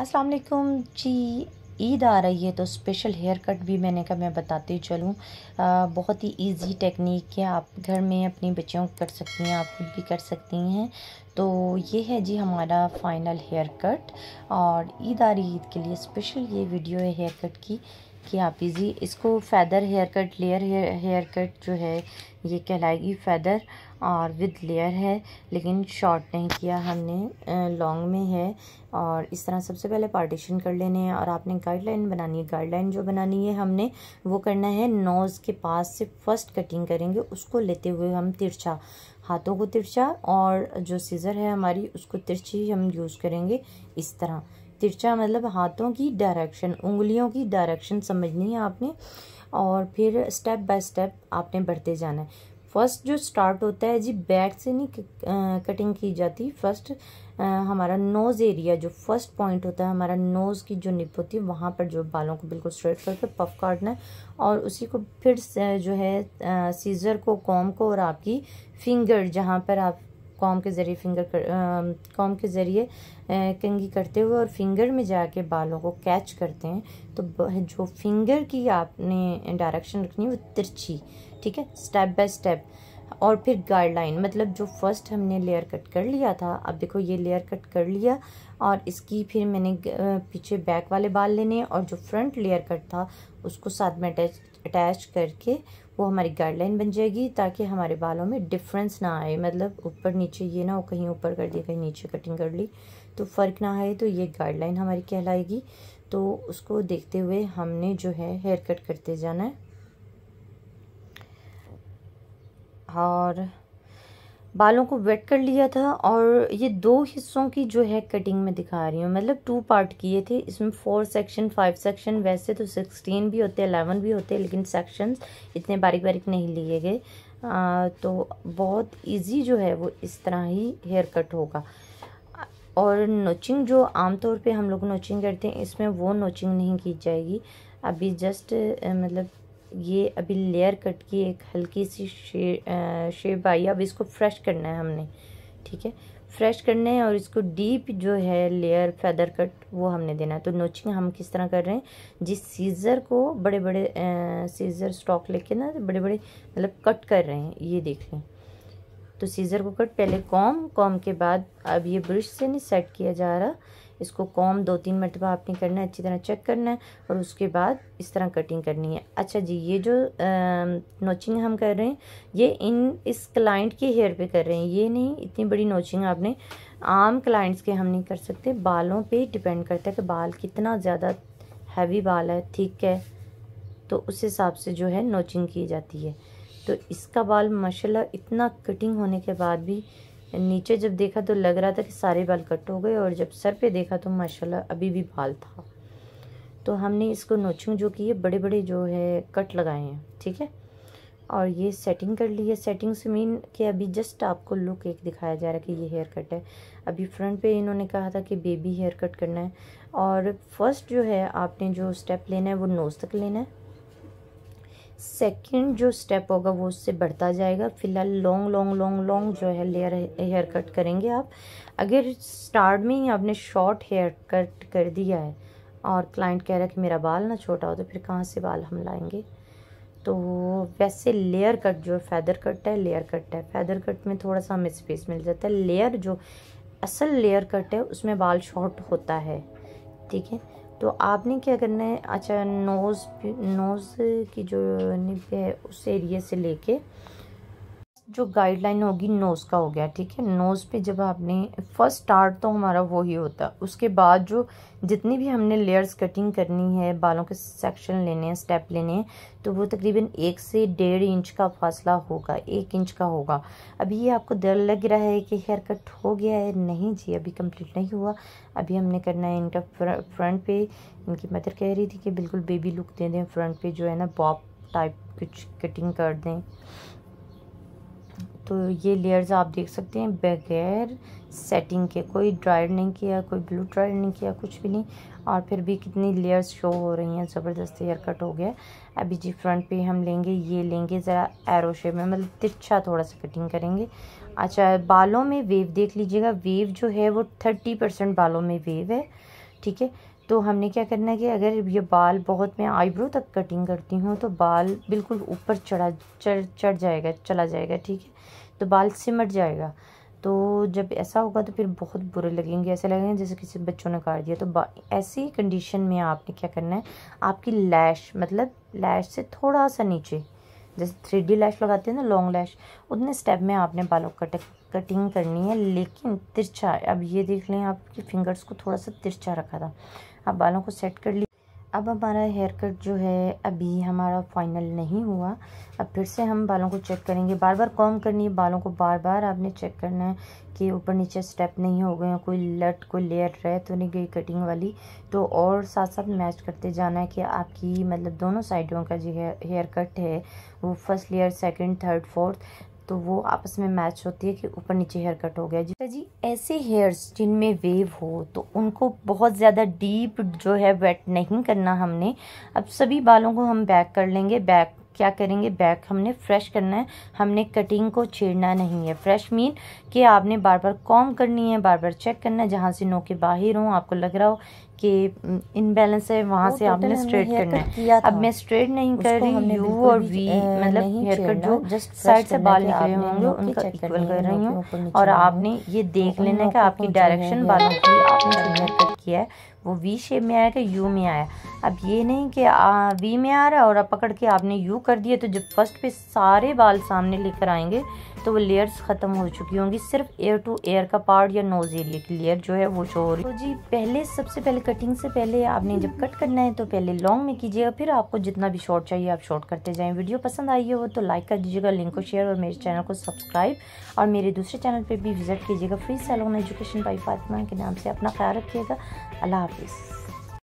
अस्सलाम वालेकुम जी ईद आ रही है तो स्पेशल हेयर कट भी मैंने कहा मैं बताती चलूँ बहुत ही इजी टेक्निक है आप घर में अपनी बच्चियों को कर सकती हैं आप खुद भी कर सकती हैं तो ये है जी हमारा फाइनल हेयर कट और ईद आ रही ईद के लिए स्पेशल ये वीडियो है हेयर कट की कि आप इजी इसको feather hair cut layer hair cut जो है ये कहलाएगी फैदर और विद लेयर है लेकिन शॉर्ट नहीं किया हमने लॉन्ग में है और इस तरह सबसे पहले पार्टीशन कर लेने हैं और आपने गाइडलाइन बनानी है गाइडलाइन जो बनानी है हमने वो करना है नोज़ के पास से फर्स्ट कटिंग करेंगे उसको लेते हुए हम तिरछा हाथों को तिरछा और जो सीज़र है हमारी उसको तिरछी हम यूज़ करेंगे इस तरह तिरछा मतलब हाथों की डायरेक्शन उंगलियों की डायरेक्शन समझनी है आपने और फिर स्टेप बाय स्टेप आपने बढ़ते जाना है फर्स्ट जो स्टार्ट होता है जी बैक से नहीं कटिंग की जाती फर्स्ट हमारा नोज़ एरिया जो फर्स्ट पॉइंट होता है हमारा नोज़ की जो निप होती है वहाँ पर जो बालों को बिल्कुल स्ट्रेट करके पफ काटना है और उसी को फिर जो है सीज़र को कॉम को और आपकी फिंगर जहाँ पर आप कॉम के ज़रिए फिंगर कर, कॉम के ज़रिए कंगी करते हुए और फिंगर में जाके बालों को कैच करते हैं तो जो फिंगर की आपने डायरेक्शन रखनी है वो तिरछी ठीक है स्टेप बाय स्टेप और फिर गाइडलाइन मतलब जो फर्स्ट हमने लेयर कट कर लिया था अब देखो ये लेयर कट कर लिया और इसकी फिर मैंने पीछे बैक वाले बाल लेने और जो फ्रंट लेयर कट था उसको साथ में अटैच अटैच करके वो हमारी गाइडलाइन बन जाएगी ताकि हमारे बालों में डिफरेंस ना आए मतलब ऊपर नीचे ये ना हो कहीं ऊपर कर दिया कहीं नीचे कटिंग कर ली तो फ़र्क ना आए तो ये गाइडलाइन हमारी कहलाएगी तो उसको देखते हुए हमने जो है हेयर कट करते जाना है और बालों को वेट कर लिया था और ये दो हिस्सों की जो है कटिंग में दिखा रही हूँ मतलब टू पार्ट किए थे इसमें फोर सेक्शन फाइव सेक्शन वैसे तो सिक्सटीन भी होते अलेवन भी होते लेकिन सेक्शंस इतने बारीक बारीक नहीं लिए गए तो बहुत इजी जो है वो इस तरह ही हेयर कट होगा और नोचिंग जो आमतौर पर हम लोग नोचिंग करते हैं इसमें वो नोचिंग नहीं की जाएगी अभी जस्ट मतलब ये अभी लेयर कट की एक हल्की सी शे शेप आई अब इसको फ्रेश करना है हमने ठीक है फ्रेश करना है और इसको डीप जो है लेयर फैदर कट वो हमने देना है तो नोचिंग हम किस तरह कर रहे हैं जिस सीज़र को बड़े बड़े सीज़र स्टॉक लेके ना बड़े बड़े मतलब कट कर रहे हैं ये देख लें तो सीज़र को कट पहले कॉम कॉम के बाद अब ये ब्रश से नहीं सेट किया जा रहा इसको कॉम दो तीन मरतबा आपने करना है अच्छी तरह चेक करना है और उसके बाद इस तरह कटिंग करनी है अच्छा जी ये जो नोचिंग हम कर रहे हैं ये इन इस क्लाइंट के हेयर पे कर रहे हैं ये नहीं इतनी बड़ी नोचिंग आपने आम क्लाइंट्स के हम नहीं कर सकते बालों पर डिपेंड करता है कि बाल कितना ज़्यादा हैवी बाल है ठीक है तो उस हिसाब से जो है नोचिंग की जाती है तो इसका बाल माशाल्लाह इतना कटिंग होने के बाद भी नीचे जब देखा तो लग रहा था कि सारे बाल कट हो गए और जब सर पे देखा तो माशाल्लाह अभी भी बाल था तो हमने इसको नोचिंग जो की है बड़े बड़े जो है कट लगाए हैं ठीक है और ये सेटिंग कर ली है सेटिंग से मीन कि अभी जस्ट आपको लुक एक दिखाया जा रहा है कि ये हेयर कट है अभी फ्रंट पे इन्होंने कहा था कि बेबी हेयर कट करना है और फर्स्ट जो है आपने जो स्टेप लेना है वो नोज़ तक लेना है सेकंड जो स्टेप होगा वो उससे बढ़ता जाएगा फिलहाल लॉन्ग लॉन्ग लॉन्ग लॉन्ग जो है लेयर हेयर कट करेंगे आप अगर स्टार्ट में ही आपने शॉर्ट हेयर कट कर दिया है और क्लाइंट कह रहा है कि मेरा बाल ना छोटा हो तो फिर कहाँ से बाल हम लाएंगे तो वैसे लेयर कट जो है फैदर कट है लेयर कट है फैदर कट में थोड़ा सा हमें स्पेस मिल जाता है लेयर जो असल लेयर कट है उसमें बाल शॉर्ट होता है ठीक है तो आपने क्या करना है अच्छा नोज़ नोज़ की जो निप है उस एरिए से लेके जो गाइडलाइन होगी नोज़ का हो गया ठीक है नोज़ पे जब आपने फर्स्ट स्टार्ट तो हमारा वो ही होता उसके बाद जो जितनी भी हमने लेयर्स कटिंग करनी है बालों के सेक्शन लेने हैं स्टेप लेने हैं तो वो तकरीबन एक से डेढ़ इंच का फासला होगा एक इंच का होगा अभी ये आपको डर लग रहा है कि हेयर कट हो गया है नहीं जी अभी कंप्लीट नहीं हुआ अभी हमने करना है इनका फ्रंट पे इनकी मदर कह रही थी कि बिल्कुल बेबी लुक दे दें फ्रंट पे जो है ना बॉप टाइप कुछ कटिंग कर दें तो ये लेयर्स आप देख सकते हैं बगैर सेटिंग के कोई ड्राइड नहीं किया कोई ब्लू ड्राइड नहीं किया कुछ भी नहीं और फिर भी कितनी लेयर्स शो हो रही हैं ज़बरदस्त हेयर कट हो गया अभी जी फ्रंट पे हम लेंगे ये लेंगे ज़रा एरो शेप में मतलब तिरछा थोड़ा सा कटिंग करेंगे अच्छा बालों में वेव देख लीजिएगा वेव जो है वो थर्टी परसेंट बालों में वेव है ठीक है तो हमने क्या करना है कि अगर ये बाल बहुत मैं आईब्रो तक कटिंग करती हूँ तो बाल बिल्कुल ऊपर चढ़ा चढ़ चढ़ जाएगा चला जाएगा ठीक है तो बाल सिमट जाएगा तो जब ऐसा होगा तो फिर बहुत बुरे लगेंगे ऐसे लगेंगे जैसे किसी बच्चों ने काट दिया तो ऐसी कंडीशन में आपने क्या करना है आपकी लैश मतलब लैश से थोड़ा सा नीचे जैसे थ्री डी लैश लगाते हैं ना लॉन्ग लैश उतने स्टेप में आपने बालों कट कटिंग करनी है लेकिन तिरछा अब ये देख लें आपकी फ़िंगर्स को थोड़ा सा तिरछा रखा था आप बालों को सेट कर ली अब हमारा हेयर कट जो है अभी हमारा फाइनल नहीं हुआ अब फिर से हम बालों को चेक करेंगे बार बार कॉम करनी है बालों को बार बार आपने चेक करना है कि ऊपर नीचे स्टेप नहीं हो गए कोई लट कोई लेयर रह तो नहीं गई कटिंग वाली तो और साथ साथ मैच करते जाना है कि आपकी मतलब दोनों साइडों का जो हेयर कट है वो first layer second third fourth तो वो आपस में मैच होती है कि ऊपर नीचे हेयर कट हो गया जी जी ऐसे हेयर्स जिनमें वेव हो तो उनको बहुत ज़्यादा डीप जो है वेट नहीं करना हमने अब सभी बालों को हम बैक कर लेंगे बैक क्या करेंगे बैक हमने फ्रेश करना है हमने कटिंग को छेड़ना नहीं है फ्रेश मीन कि आपने बार बार कॉम करनी है बार बार चेक करना है जहाँ से नो के बाहर हो आपको लग रहा हो आपके इनबैलेंस है वहाँ से आपने स्ट्रेट करना है अब मैं स्ट्रेट नहीं कर रही यू और वी मतलब हेयर कट जो जस्ट साइड से बाल निकले होंगे उनका इक्वल कर रही हूँ और आपने ये तो देख लेना है कि आपकी डायरेक्शन बालों की आपने जो हेयर कट किया है वो वी शेप में आया कि यू में आया अब ये नहीं कि वी में आ रहा है और अब पकड़ के आपने यू कर दिया तो जब फर्स्ट पे सारे बाल सामने लेकर आएंगे तो वो लेयर्स ख़त्म हो चुकी होंगी सिर्फ एयर टू एयर का पार्ट या नोज एरिया की लेयर जो है वो शो हो रही है तो जी पहले सबसे पहले कटिंग से पहले आपने जब कट करना है तो पहले लॉन्ग में कीजिएगा फिर आपको जितना भी शॉर्ट चाहिए आप शॉर्ट करते जाएं वीडियो पसंद आई हो तो लाइक कर दीजिएगा लिंक को शेयर और मेरे चैनल को सब्सक्राइब और मेरे दूसरे चैनल पर भी विजिट कीजिएगा free salon education by Fatima के नाम से अपना ख्याल रखिएगा अल्लाह हाफिज़